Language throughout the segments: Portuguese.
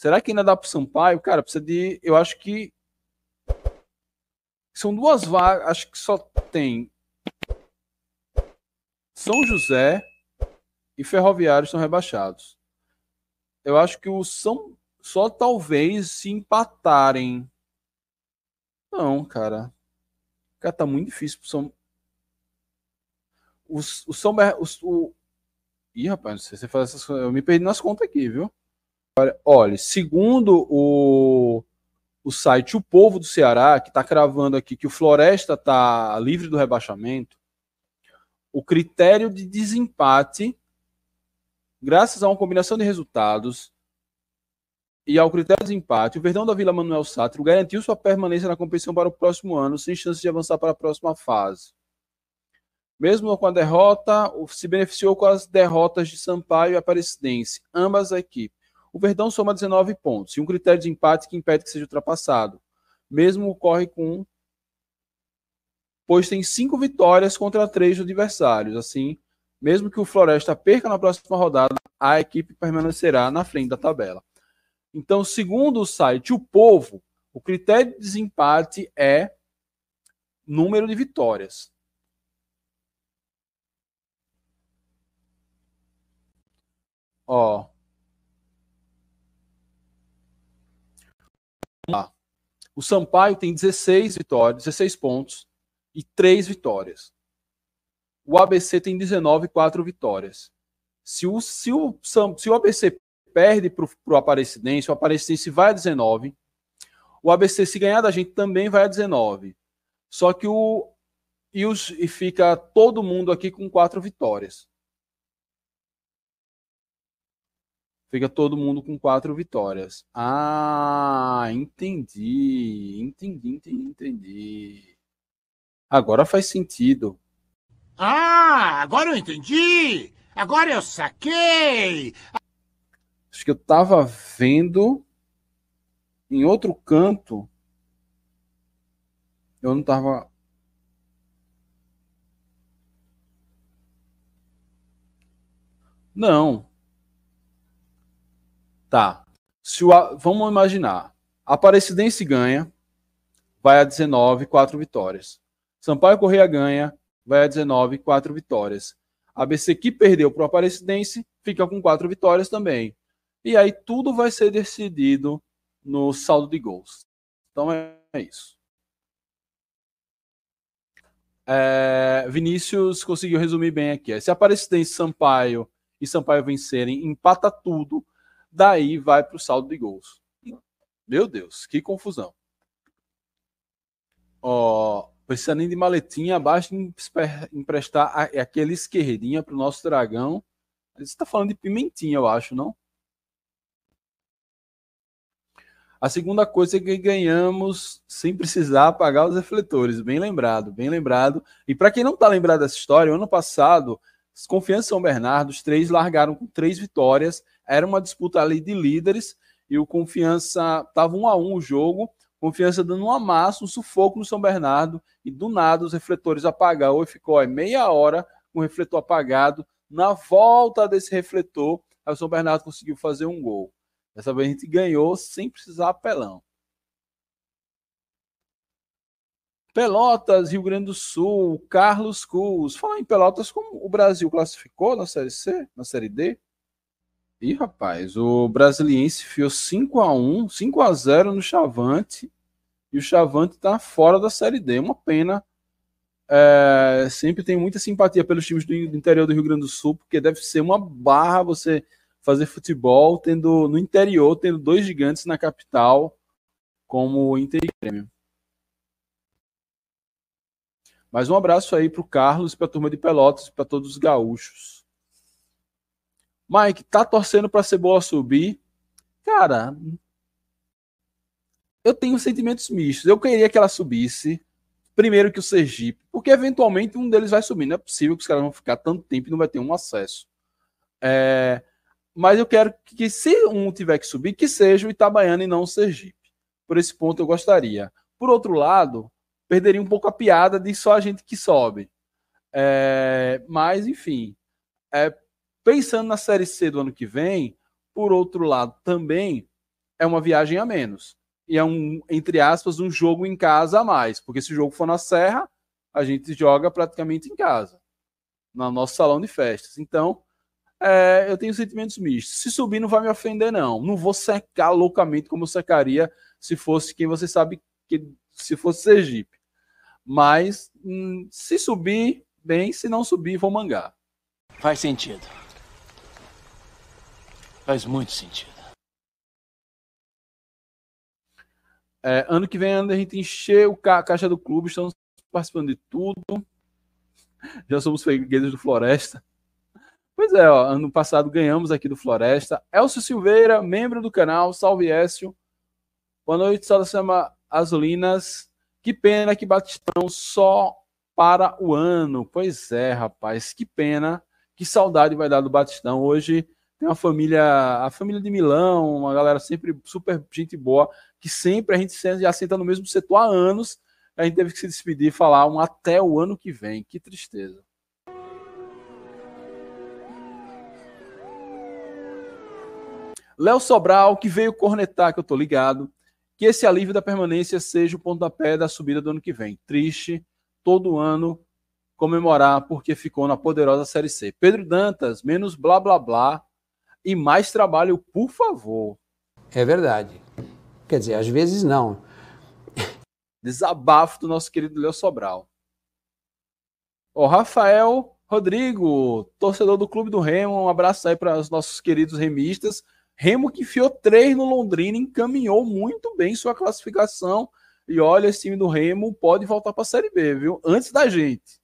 Será que ainda dá para o Sampaio? Cara, precisa de. Eu acho que. São duas vagas. Acho que só tem. São José e Ferroviário são rebaixados. Eu acho que o São. Só talvez se empatarem. Não, cara. Cara, tá muito difícil pro São. O, o São. O, o... Ih, rapaz, não sei se você faz essas coisas. Eu me perdi nas contas aqui, viu? Olha, olha segundo o, o site O Povo do Ceará, que está cravando aqui que o Floresta está livre do rebaixamento, o critério de desempate, graças a uma combinação de resultados e ao critério de empate, o Verdão da Vila Manuel Sátiro garantiu sua permanência na competição para o próximo ano, sem chance de avançar para a próxima fase. Mesmo com a derrota, se beneficiou com as derrotas de Sampaio e Aparecidense, ambas a equipe. O Verdão soma 19 pontos e um critério de empate que impede que seja ultrapassado. Mesmo ocorre com pois tem cinco vitórias contra três adversários. Assim, mesmo que o Floresta perca na próxima rodada, a equipe permanecerá na frente da tabela. Então, segundo o site O Povo, o critério de desempate é número de vitórias. Ó, lá. Tá. O Sampaio tem 16 vitórias, 16 pontos e 3 vitórias. O ABC tem 19 e 4 vitórias. Se o, se o, se o ABC perde para o Aparecidense, o Aparecidense vai a 19. O ABC, se ganhar da gente, também vai a 19. Só que o. E, os, e fica todo mundo aqui com quatro vitórias. Fica todo mundo com quatro vitórias. Ah, entendi. Entendi, entendi, entendi. Agora faz sentido. Ah, agora eu entendi! Agora eu saquei! Acho que eu tava vendo em outro canto. Eu não tava Não. Tá. Se o, vamos imaginar. Aparecidense ganha, vai a 19, 4 vitórias. Sampaio Correia ganha, vai a 19, 4 vitórias. ABC que perdeu para o Aparecidense fica com 4 vitórias também. E aí tudo vai ser decidido no saldo de gols. Então é, é isso. É, Vinícius conseguiu resumir bem aqui. Se Aparecidense Sampaio e Sampaio vencerem, empata tudo daí vai para o saldo de gols. Meu Deus, que confusão. Ó, oh, precisa nem de maletinha, basta emprestar aquele esquerdinha para o nosso dragão. Você está falando de pimentinha, eu acho, não? A segunda coisa é que ganhamos sem precisar apagar os refletores. Bem lembrado, bem lembrado. E para quem não está lembrado dessa história, ano passado, Confiança São Bernardo, os três largaram com três vitórias era uma disputa ali de líderes e o Confiança estava um a um o jogo. Confiança dando um amasso, um sufoco no São Bernardo e do nada os refletores apagaram e ficou aí, meia hora com o refletor apagado. Na volta desse refletor, o São Bernardo conseguiu fazer um gol. Dessa vez a gente ganhou sem precisar apelão. Pelotas, Rio Grande do Sul, Carlos Cruz. fala em Pelotas, como o Brasil classificou na Série C, na Série D? Ih, rapaz, o Brasiliense fiou 5x1, 5x0 no Chavante. E o Chavante está fora da Série D. Uma pena. É, sempre tem muita simpatia pelos times do, interior do Rio Grande do Sul, porque deve ser uma barra você fazer futebol tendo no interior, tendo dois gigantes na capital, como o Inter e Grêmio. Mas um abraço aí para o Carlos, para a turma de Pelotas, para todos os gaúchos. Mike, tá torcendo para Cebola subir? Cara, eu tenho sentimentos mistos. Eu queria que ela subisse primeiro que o Sergipe, porque eventualmente um deles vai subir. Não é possível que os caras vão ficar tanto tempo e não vai ter um acesso. É, mas eu quero que, se um tiver que subir, que seja o Itabaiana e não o Sergipe. Por esse ponto eu gostaria. Por outro lado, perderia um pouco a piada de só a gente que sobe. É, mas, enfim, é, Pensando na Série C do ano que vem, por outro lado, também é uma viagem a menos. E é um, entre aspas, um jogo em casa a mais. Porque se o jogo for na Serra, a gente joga praticamente em casa, no nosso salão de festas. Então, é, eu tenho sentimentos mistos. Se subir, não vai me ofender, não. Não vou secar loucamente como eu secaria se fosse quem você sabe que se fosse Sergipe. Mas hum, se subir, bem, se não subir, vou mangar. Faz sentido. Faz muito sentido. É, ano que vem a gente encheu a caixa do clube, estamos participando de tudo. Já somos fregueses do Floresta. Pois é, ó, ano passado ganhamos aqui do Floresta. Elcio Silveira, membro do canal, salve Elcio. Boa noite, Salacema Azulinas. Que pena que Batistão só para o ano. Pois é, rapaz, que pena. Que saudade vai dar do Batistão. Hoje tem uma família, a família de Milão, uma galera sempre super gente boa, que sempre a gente já assenta no mesmo setor há anos. A gente teve que se despedir e falar um até o ano que vem. Que tristeza. Léo Sobral, que veio cornetar, que eu tô ligado, que esse alívio da permanência seja o pontapé da subida do ano que vem. Triste, todo ano comemorar porque ficou na poderosa Série C. Pedro Dantas, menos blá blá blá e mais trabalho, por favor. É verdade. Quer dizer, às vezes não. Desabafo do nosso querido Léo Sobral. O Rafael Rodrigo, torcedor do Clube do Remo, um abraço aí para os nossos queridos remistas. Remo que enfiou três no Londrina, encaminhou muito bem sua classificação. E olha, esse time do Remo pode voltar para a Série B, viu? Antes da gente.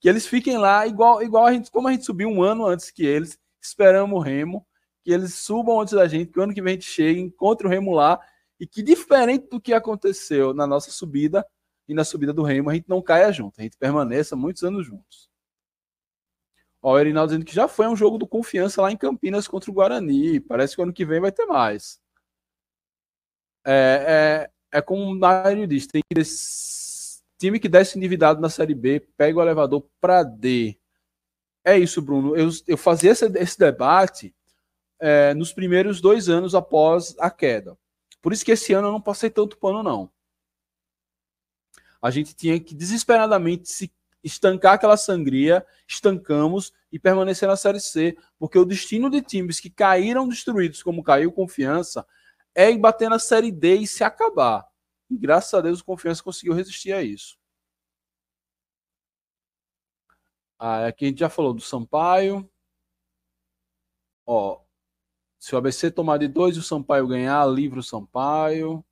Que eles fiquem lá, igual, igual a gente, como a gente subiu um ano antes que eles, Esperamos o Remo, que eles subam antes da gente, que o ano que vem a gente chegue, encontre o Remo lá e que diferente do que aconteceu na nossa subida e na subida do Remo, a gente não caia junto, a gente permaneça muitos anos juntos. Ó, o Erinaldo dizendo que já foi um jogo do confiança lá em Campinas contra o Guarani. Parece que ano que vem vai ter mais. É, é, é como o Nário diz: tem que des... time que desce endividado na Série B, pega o elevador para D. É isso, Bruno. Eu, eu fazia esse, esse debate é, nos primeiros dois anos após a queda. Por isso que esse ano eu não passei tanto pano, não. A gente tinha que desesperadamente se estancar aquela sangria, estancamos e permanecer na Série C, porque o destino de times que caíram destruídos, como caiu Confiança, é bater na Série D e se acabar. E graças a Deus, o Confiança conseguiu resistir a isso. Ah, aqui a gente já falou do Sampaio. Ó, se o ABC tomar de dois e o Sampaio ganhar, livre o Sampaio.